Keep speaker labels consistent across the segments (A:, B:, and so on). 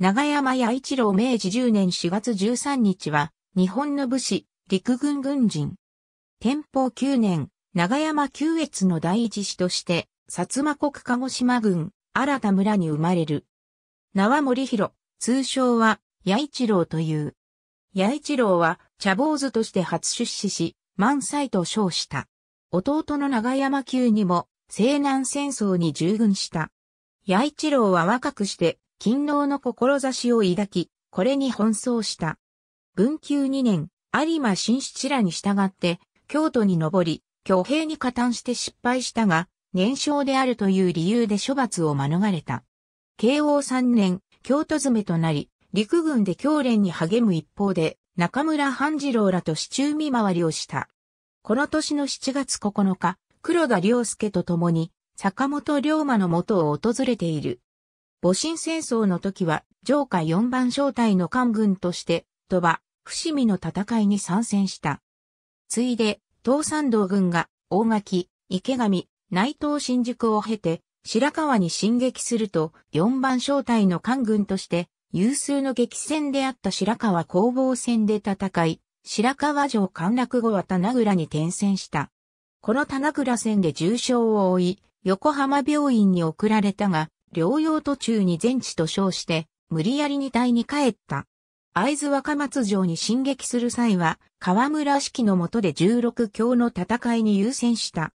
A: 長山弥一郎明治10年4月13日は、日本の武士、陸軍軍人。天保9年、長山九越の第一子として、薩摩国鹿児島郡、新田村に生まれる。名は森弘、通称は、弥一郎という。弥一郎は、茶坊主として初出資し、満載と称した。弟の長山九にも、西南戦争に従軍した。弥一郎は若くして、勤労の志を抱き、これに奔走した。文久2年、有馬新七らに従って、京都に上り、挙兵に加担して失敗したが、年少であるという理由で処罰を免れた。慶応3年、京都詰めとなり、陸軍で教練に励む一方で、中村半次郎らと市中見回りをした。この年の7月9日、黒田良介と共に、坂本龍馬の元を訪れている。戊辰戦争の時は、上下四番小隊の官軍として、鳥羽、伏見の戦いに参戦した。ついで、東山道軍が、大垣、池上、内藤新宿を経て、白川に進撃すると、四番小隊の官軍として、有数の激戦であった白川攻防戦で戦い、白川城陥落後は棚倉に転戦した。この棚倉戦で重傷を負い、横浜病院に送られたが、療養途中に全治と称して、無理やり二体に帰った。会津若松城に進撃する際は、河村式の下で十六強の戦いに優先した。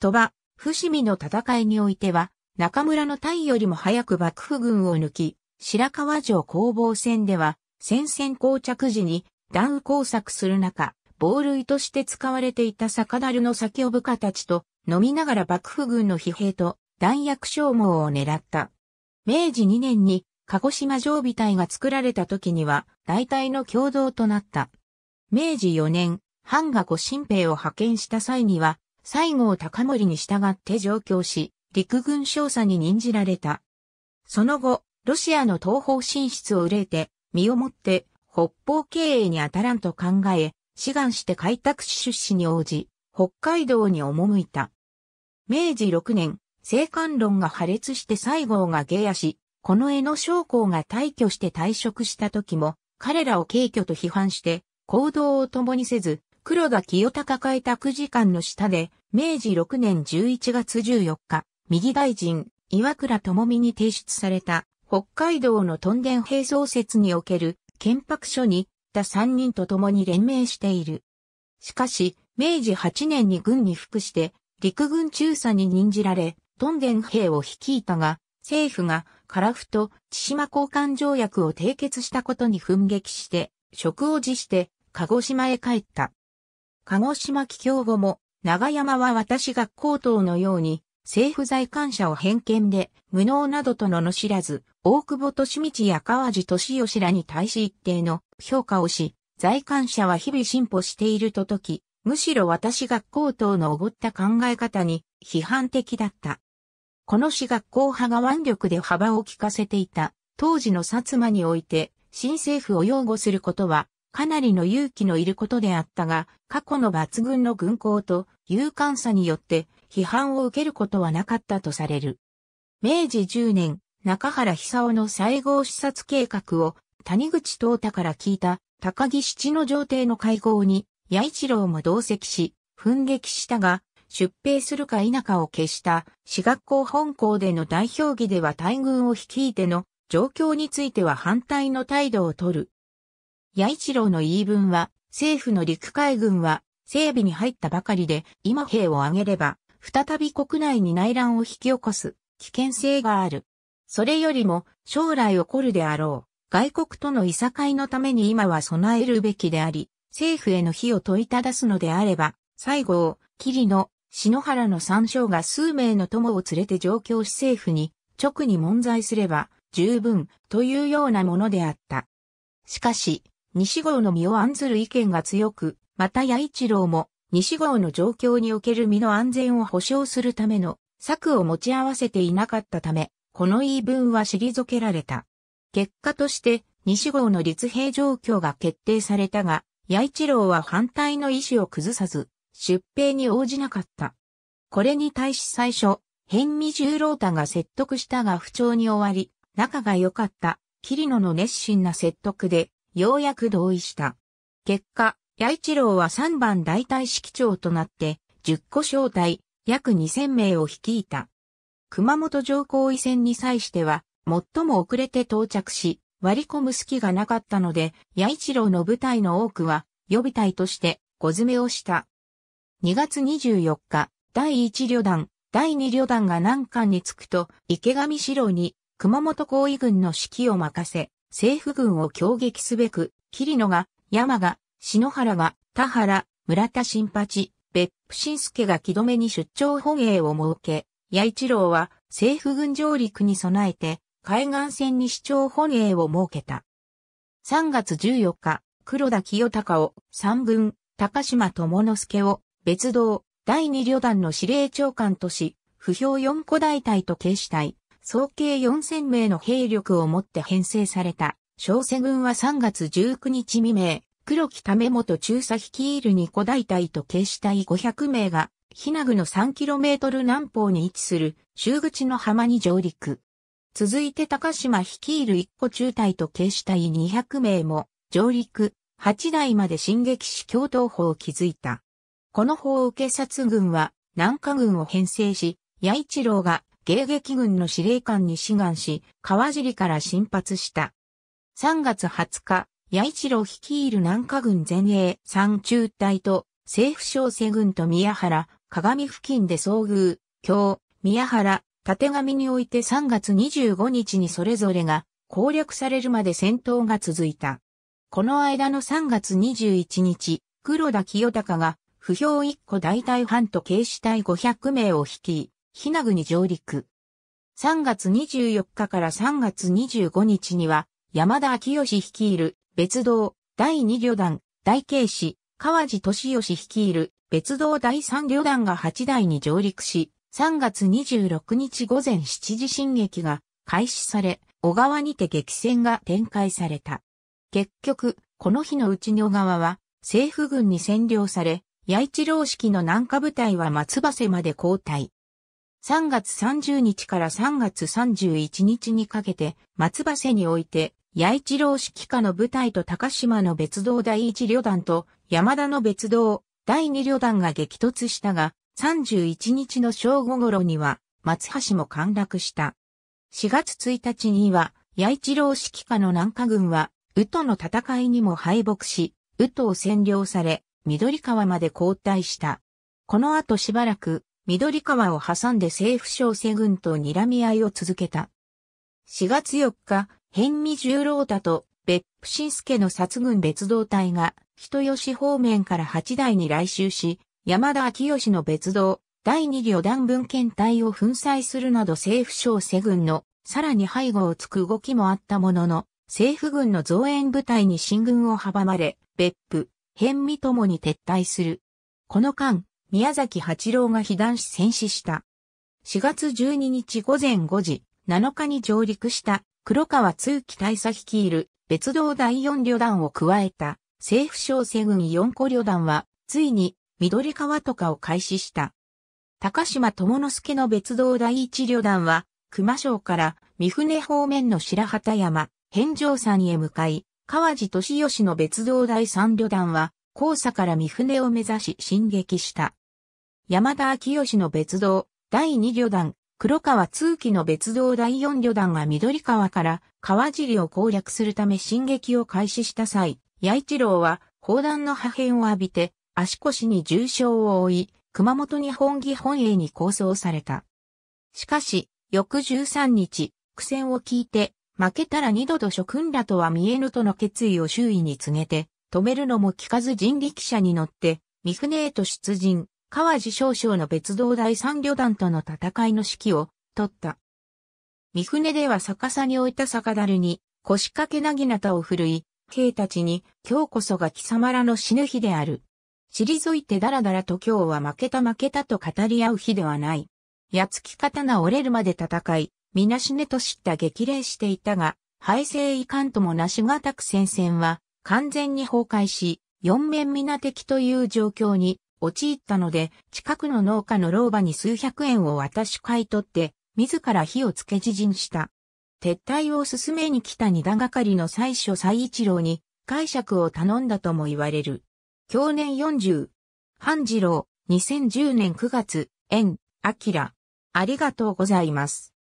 A: 鳥羽、伏見の戦いにおいては、中村の隊よりも早く幕府軍を抜き、白川城攻防戦では、戦線膠着時に、弾雨工作する中、防類として使われていた酒樽の酒を部下たちと、飲みながら幕府軍の疲弊と弾薬消耗を狙った。明治2年に鹿児島常備隊が作られた時には大隊の共同となった。明治4年、藩が御神兵を派遣した際には、西郷隆盛に従って上京し、陸軍少佐に任じられた。その後、ロシアの東方進出を憂えて、身をもって北方経営に当たらんと考え、志願して開拓出資に応じ、北海道に赴いた。明治6年、生還論が破裂して西郷が下野し、この絵の将校が退去して退職した時も、彼らを軽挙と批判して、行動を共にせず、黒田清隆た9時間の下で、明治6年11月14日、右大臣、岩倉智美に提出された、北海道のトンデン兵装説における、憲白書に、た3人と共に連名している。しかし、明治8年に軍に服して、陸軍中佐に任じられ、トンデン兵を率いたが、政府が樺太、千島交換条約を締結したことに奮撃して、職を辞して、鹿児島へ帰った。鹿児島帰郷後も、長山は私学校等のように、政府在官者を偏見で、無能などと罵らず、大久保利道や川地利義らに対し一定の評価をし、在官者は日々進歩していると説き、むしろ私学校等のおごった考え方に批判的だった。この死学校派が腕力で幅を利かせていた、当時の薩摩において、新政府を擁護することは、かなりの勇気のいることであったが、過去の抜群の軍港と勇敢さによって、批判を受けることはなかったとされる。明治10年、中原久夫の西郷視察計画を谷口東太から聞いた高木七の上帝の会合に、八一郎も同席し、奮撃したが、出兵するか否かを決した私学校本校での代表議では大軍を率いての状況については反対の態度をとる。八一郎の言い分は、政府の陸海軍は整備に入ったばかりで、今兵を挙げれば、再び国内に内乱を引き起こす危険性がある。それよりも将来起こるであろう。外国とのいさかいのために今は備えるべきであり、政府への火を問いただすのであれば、最後を、霧の篠原の三将が数名の友を連れて上京し政府に直に問罪すれば十分というようなものであった。しかし、西郷の身を案ずる意見が強く、また八一郎も西郷の状況における身の安全を保障するための策を持ち合わせていなかったため、この言い分は退けられた。結果として西郷の立兵状況が決定されたが、八一郎は反対の意思を崩さず、出兵に応じなかった。これに対し最初、辺見十郎太が説得したが不調に終わり、仲が良かった桐野の熱心な説得で、ようやく同意した。結果、八一郎は3番大隊指揮長となって、10個小隊、約2000名を率いた。熊本上皇位戦に際しては、最も遅れて到着し、割り込む隙がなかったので、八一郎の部隊の多くは、予備隊として、小詰めをした。2月24日、第1旅団、第2旅団が南関に着くと、池上四郎に熊本行為軍の指揮を任せ、政府軍を攻撃すべく、桐野が、山が、篠原が、田原、村田新八、別府新助が木止めに出張本営を設け、八一郎は政府軍上陸に備えて、海岸線に市長本営を設けた。3月14日、黒田清隆を、三軍、高島智之助を、別動、第2旅団の司令長官とし、不評4個大隊と警視隊、総計4000名の兵力をもって編成された、小瀬軍は3月19日未明、黒木為元中佐率いる二個大隊と警視隊500名が、ひなぐの3トル南方に位置する、州口の浜に上陸。続いて高島率いる一個中隊と警視隊200名も、上陸、8台まで進撃し共闘法を築いた。この法受け殺軍は南下軍を編成し、八一郎が迎撃軍の司令官に志願し、川尻から進発した。3月20日、八一郎率いる南下軍前衛三中隊と政府小生軍と宮原、鏡付近で遭遇、京、宮原、縦紙において3月25日にそれぞれが攻略されるまで戦闘が続いた。この間の3月21日、黒田清隆が不評1個大隊半と警視隊500名を率い、ひなぐに上陸。3月24日から3月25日には、山田昭義率いる別動第2旅団、大警視、川地俊義率いる別動第3旅団が8台に上陸し、3月26日午前7時進撃が開始され、小川にて激戦が展開された。結局、この日のうちに小川は政府軍に占領され、八一郎式の南下部隊は松葉瀬まで交代。3月30日から3月31日にかけて、松葉瀬において、八一郎式下の部隊と高島の別動第一旅団と山田の別動第二旅団が激突したが、31日の正午頃には松橋も陥落した。4月1日には八一郎式下の南下軍は、宇都の戦いにも敗北し、宇都を占領され、緑川まで交代した。この後しばらく、緑川を挟んで政府省西軍と睨み合いを続けた。4月4日、辺見十郎太と別府新助の殺軍別動隊が、人吉方面から8台に来襲し、山田昭義の別動、第2旅団文献隊を粉砕するなど政府省西軍のさらに背後をつく動きもあったものの、政府軍の増援部隊に進軍を阻まれ、別府、辺見ともに撤退する。この間、宮崎八郎が被弾し戦死した。4月12日午前5時、7日に上陸した黒川通機大佐率いる別動第4旅団を加えた政府省生軍4個旅団は、ついに緑川とかを開始した。高島智之助の別動第1旅団は、熊省から三船方面の白旗山、辺城山へ向かい、川地敏義の別動第三旅団は、交砂から三船を目指し進撃した。山田昭義の別動第二旅団、黒川通紀の別動第四旅団が緑川から川尻を攻略するため進撃を開始した際、八一郎は砲弾の破片を浴びて足腰に重傷を負い、熊本日本義本営に構想された。しかし、翌13日、苦戦を聞いて負けたら二度と諸君らとは見えぬとの決意を周囲に告げて、止めるのも聞かず人力車に乗って、三船へと出陣、川地少将の別動第三旅団との戦いの指揮を取った。三船では逆さに置いた酒樽に腰掛けなぎなたを振るい、兵たちに今日こそが貴様らの死ぬ日である。退いてだらだらと今日は負けた負けたと語り合う日ではない。やつき刀折れるまで戦い、みなしねと知った激励していたが、敗勢遺憾ともなしがたく戦線は完全に崩壊し、四面皆敵という状況に陥ったので、近くの農家の老婆に数百円を渡し買い取って、自ら火をつけ自陣した。撤退を進めに来た二段がかりの最初最一郎に解釈を頼んだとも言われる。去年40、半次郎、2010年9月、縁、明。ありがとうございます。